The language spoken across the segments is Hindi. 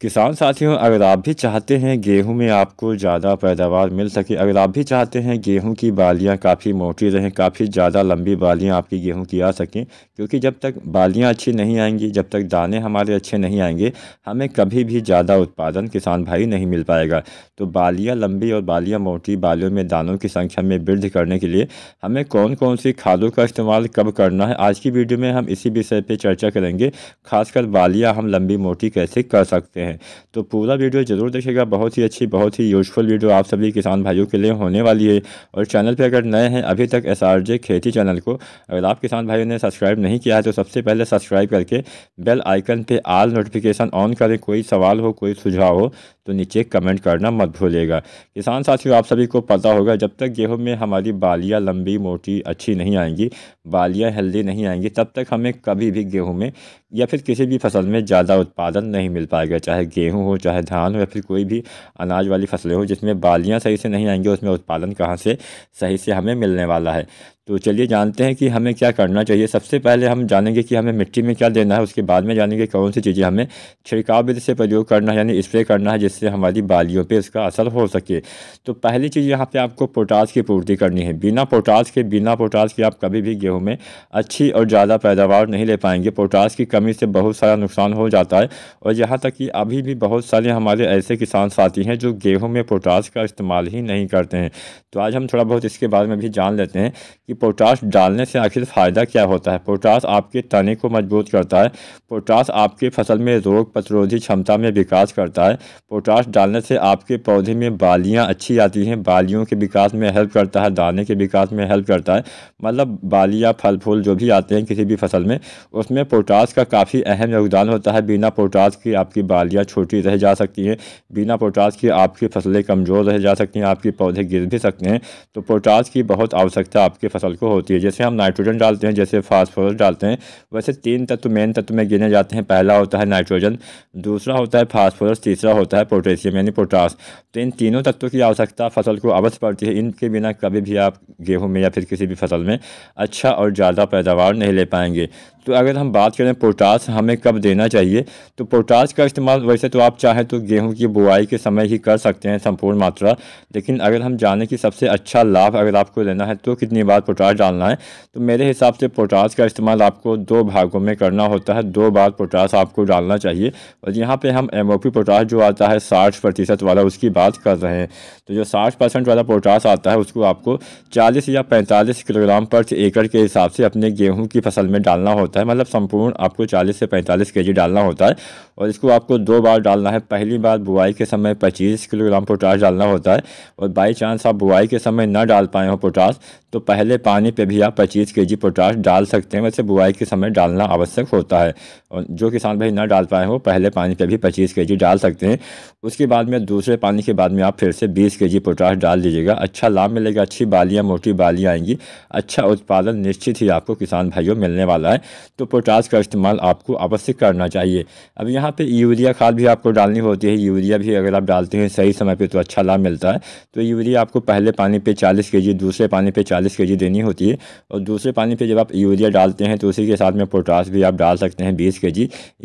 किसान साथियों अगर आप भी चाहते हैं गेहूं में आपको ज़्यादा पैदावार मिल सके अगर आप भी चाहते हैं गेहूं की बालियां काफ़ी मोटी रहें काफ़ी ज़्यादा लंबी बालियां आपकी गेहूं की आ सकें क्योंकि जब तक बालियां अच्छी नहीं आएंगी जब तक दाने हमारे अच्छे नहीं आएंगे हमें कभी भी ज़्यादा उत्पादन किसान भाई नहीं मिल पाएगा तो बालियाँ लंबी और बालियाँ मोटी बालियों में दानों की संख्या में वृद्धि करने के लिए हमें कौन कौन सी खादों का इस्तेमाल कब करना है आज की वीडियो में हम इसी विषय पर चर्चा करेंगे खासकर बालियाँ हम लंबी मोटी कैसे कर सकते हैं हैं तो पूरा वीडियो ज़रूर देखेगा बहुत ही अच्छी बहुत ही यूजफुल वीडियो आप सभी किसान भाइयों के लिए होने वाली है और चैनल पर अगर नए हैं अभी तक एस खेती चैनल को अगर आप किसान भाइयों ने सब्सक्राइब नहीं किया है तो सबसे पहले सब्सक्राइब करके बेल आइकन पर आल नोटिफिकेशन ऑन करें कोई सवाल हो कोई सुझाव हो तो नीचे कमेंट करना मत भूलेगा किसान साथियों आप सभी को पता होगा जब तक गेहूं में हमारी बालियां लंबी मोटी अच्छी नहीं आएंगी बालियां हेल्दी नहीं आएंगी तब तक हमें कभी भी गेहूं में या फिर किसी भी फसल में ज़्यादा उत्पादन नहीं मिल पाएगा चाहे गेहूं हो चाहे धान हो या फिर कोई भी अनाज वाली फसलें हो जिसमें बालियाँ सही से नहीं आएंगी उसमें उत्पादन कहाँ से सही से हमें मिलने वाला है तो चलिए जानते हैं कि हमें क्या करना चाहिए सबसे पहले हम जानेंगे कि हमें मिट्टी में क्या देना है उसके बाद में जानेंगे कौन सी चीज़ें हमें छिड़काव विधि से प्रयोग करना है यानी स्प्रे करना है जिससे हमारी बालियों पे इसका असर हो सके तो पहली चीज़ यहाँ पे आपको पोटास की पूर्ति करनी है बिना पोटास के बिना पोटास के आप कभी भी गेहूँ में अच्छी और ज़्यादा पैदावार नहीं ले पाएंगे पोटास की कमी से बहुत सारा नुकसान हो जाता है और यहाँ तक कि अभी भी बहुत सारे हमारे ऐसे किसान साथी हैं जो गेहूँ में पोटास का इस्तेमाल ही नहीं करते हैं तो आज हम थोड़ा बहुत इसके बारे में भी जान लेते हैं कि पोटास डालने से आखिर फ़ायदा क्या होता है पोटास आपके तने को मजबूत करता है पोटास आपकी फसल में रोग प्रतिरोधी क्षमता में विकास करता है पोटास डालने से आपके पौधे में बालियाँ अच्छी आती हैं बालियों के विकास में हेल्प करता है दाने के विकास में हेल्प करता है मतलब बालियाँ फल फूल जो भी आते हैं किसी भी फसल में उसमें पोटास का काफ़ी अहम योगदान होता है बिना पोटास की आपकी बालियाँ छोटी रह जा सकती हैं बिना पोटास की आपकी फसलें कमज़ोर रह जा सकती हैं आपके पौधे गिर भी सकते हैं तो पोटास की बहुत आवश्यकता आपके फसल को होती है जैसे हम नाइट्रोजन डालते हैं जैसे फास्फोरस डालते हैं वैसे तीन तत्व मेन तत्व में गिने जाते हैं पहला होता है नाइट्रोजन दूसरा होता है फास्फोरस तीसरा होता है पोटेशियम यानी पोटास तो इन तीनों तत्वों की आवश्यकता फसल को अवश्य पड़ती है इनके बिना कभी भी आप गेहूँ में या फिर किसी भी फसल में अच्छा और ज़्यादा पैदावार नहीं ले पाएंगे तो अगर हम बात करें पोटास हमें कब देना चाहिए तो पोटास का इस्तेमाल वैसे तो आप चाहें तो गेहूं की बुआई के समय ही कर सकते हैं संपूर्ण मात्रा लेकिन अगर हम जाने कि सबसे अच्छा लाभ अगर आपको लेना है तो कितनी बार पोटास डालना है तो मेरे हिसाब से पोटास का इस्तेमाल आपको दो भागों में करना होता है दो बार पोटास आपको डालना चाहिए और यहाँ पर हम एम पोटास जो आता है साठ प्रतिशत वाला उसकी बात कर रहे हैं तो जो साठ परसेंट वाला पोटास आता है उसको आपको चालीस या पैंतालीस किलोग्राम पर एकड़ के हिसाब से अपने गेहूँ की फसल में डालना होता है होता है मतलब संपूर्ण आपको 40 से 45 केजी डालना होता है और इसको आपको दो बार डालना है पहली बार बुआई के समय 25 किलोग्राम पोटास डालना होता है और बाई चांस आप बुआई के समय ना डाल पाए हो पोटास तो पहले पानी पे भी आप के जी पोटास डाल सकते हैं वैसे बुआई के समय डालना आवश्यक होता है और जो किसान भाई ना डाल पाए हो पहले पानी पे भी के जी डाल सकते हैं उसके बाद में दूसरे पानी के बाद में आप फिर से के जी पोटास डाल दीजिएगा अच्छा लाभ मिलेगा अच्छी बालियाँ मोटी बालियाँ आएंगी अच्छा उत्पादन निश्चित ही आपको किसान भाइयों मिलने वाला है तो पोटास का इस्तेमाल आपको अवश्य करना चाहिए अब यहाँ पे यूरिया खाद भी आपको डालनी होती है यूरिया भी अगर आप डालते हैं सही समय पे तो अच्छा लाभ मिलता है तो यूरिया आपको पहले पानी पे 40 के दूसरे पानी पे 40 के देनी होती है और दूसरे पानी पर जब आप यूरिया डालते हैं तो उसी के साथ में पोटास भी आप डाल सकते हैं बीस के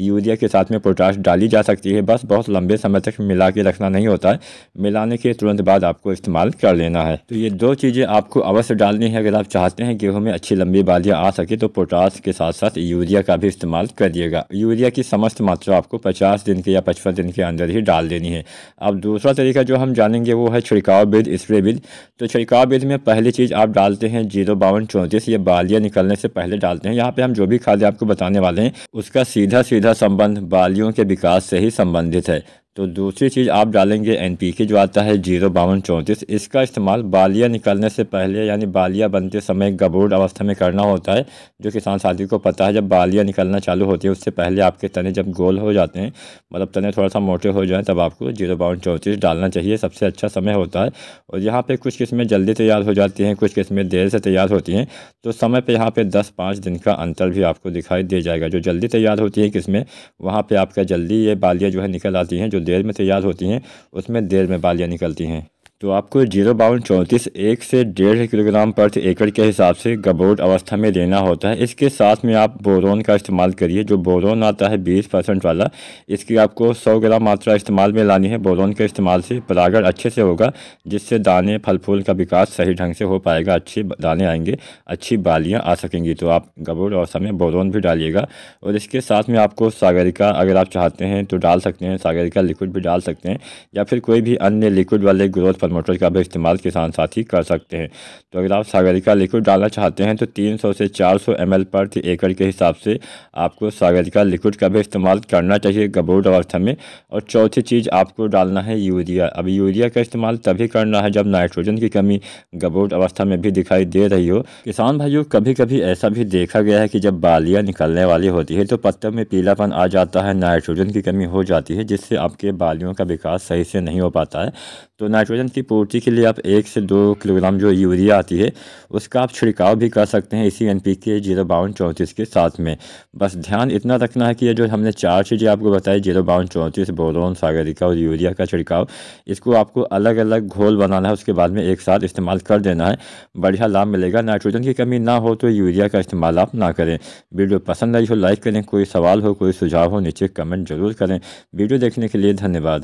यूरिया के साथ में पोटास डाली जा सकती है बस बहुत लंबे समय तक मिला के रखना नहीं होता है मिलाने के तुरंत बाद आपको इस्तेमाल कर लेना है तो ये दो चीज़ें आपको अवश्य डालनी है अगर आप चाहते हैं गेहूँ में अच्छी लंबी बालियाँ आ सके तो पोटास के साथ साथ साथ यूरिया का भी इस्तेमाल करिएगा यूरिया की समस्त मात्रा आपको पचास दिन के या पचपन दिन के अंदर ही डाल देनी है अब दूसरा तरीका जो हम जानेंगे वो है छिड़काव बीज स्प्रे बीज तो छिड़काव बीज में पहली चीज़ आप डालते हैं जीरो बावन चौंतीस ये बालियाँ निकलने से पहले डालते हैं यहाँ पर हम जो भी खाद्य आपको बताने वाले हैं उसका सीधा सीधा संबंध बालियों के विकास से ही संबंधित है तो दूसरी चीज़ आप डालेंगे एन पी के जो आता है जीरो बावन चौंतीस इसका इस्तेमाल बालियाँ निकलने से पहले यानी बालियाँ बनते समय गबोड अवस्था में करना होता है जो किसान साथी को पता है जब बालियाँ निकलना चालू होती है उससे पहले आपके तने जब गोल हो जाते हैं मतलब तने थोड़ा सा मोटे हो जाएँ तब आपको जीरो बावन चौंतीस डालना चाहिए सबसे अच्छा समय होता है और यहाँ पर कुछ किस्में जल्दी तैयार हो जाती हैं कुछ किस्में देर से तैयार होती हैं तो समय पर यहाँ पर दस पाँच दिन का अंतर भी आपको दिखाई दे जाएगा जो जल्दी तैयार होती है किस्में वहाँ पर आपका जल्दी ये बालियाँ जो है निकल आती हैं जो देर में तैयार होती हैं उसमें देर में बालियाँ निकलती हैं तो आपको जीरो बावन चौंतीस एक से डेढ़ किलोग्राम प्रति एकड़ के हिसाब से गबोड अवस्था में देना होता है इसके साथ में आप बोरोन का इस्तेमाल करिए जो बोरोन आता है बीस परसेंट वाला इसकी आपको सौ ग्राम मात्रा इस्तेमाल में लानी है बोरोन के इस्तेमाल से परागण अच्छे से होगा जिससे दाने फल फूल का विकास सही ढंग से हो पाएगा अच्छे दाने आएंगे अच्छी बालियाँ आ सकेंगी तो आप गबोड अवस्था में बोरोन भी डालिएगा और इसके साथ में आपको सागरिका अगर आप चाहते हैं तो डाल सकते हैं सागरिका लिक्विड भी डाल सकते हैं या फिर कोई भी अन्य लिक्विड वाले ग्रोथ मोटर का भी इस्तेमाल किसान साथी कर सकते हैं तो अगर आप सागरिका लिक्विड डालना चाहते हैं तो 300 से 400 सौ एम एल प्रति एकड़ के हिसाब से आपको सागरिका लिक्विड का भी इस्तेमाल करना चाहिए गबोड अवस्था में और चौथी चीज़ आपको डालना है यूरिया अब यूरिया का इस्तेमाल तभी करना है जब नाइट्रोजन की कमी गबोड अवस्था में भी दिखाई दे रही हो किसान भाइयों कभी कभी ऐसा भी देखा गया है कि जब बालियाँ निकलने वाली होती है तो पत्तों में पीलापन आ जाता है नाइट्रोजन की कमी हो जाती है जिससे आपके बालियों का विकास सही से नहीं हो पाता है तो नाइट्रोजन की की पूर्ति के लिए आप एक से दो किलोग्राम जो यूरिया आती है उसका आप छिड़काव भी कर सकते हैं इसी एन पी के जीरो बावन चौंतीस के साथ में बस ध्यान इतना रखना है कि ये जो हमने चार चीज़ें आपको बताई जीरो बावन चौंतीस बोरोन सागरिका और यूरिया का छिड़काव इसको आपको अलग अलग घोल बनाना है उसके बाद में एक साथ इस्तेमाल कर देना है बढ़िया लाभ मिलेगा नाइट्रोजन की कमी ना हो तो यूरिया का इस्तेमाल आप ना करें वीडियो पसंद आई हो लाइक करें कोई सवाल हो कोई सुझाव हो नीचे कमेंट जरूर करें वीडियो देखने के लिए धन्यवाद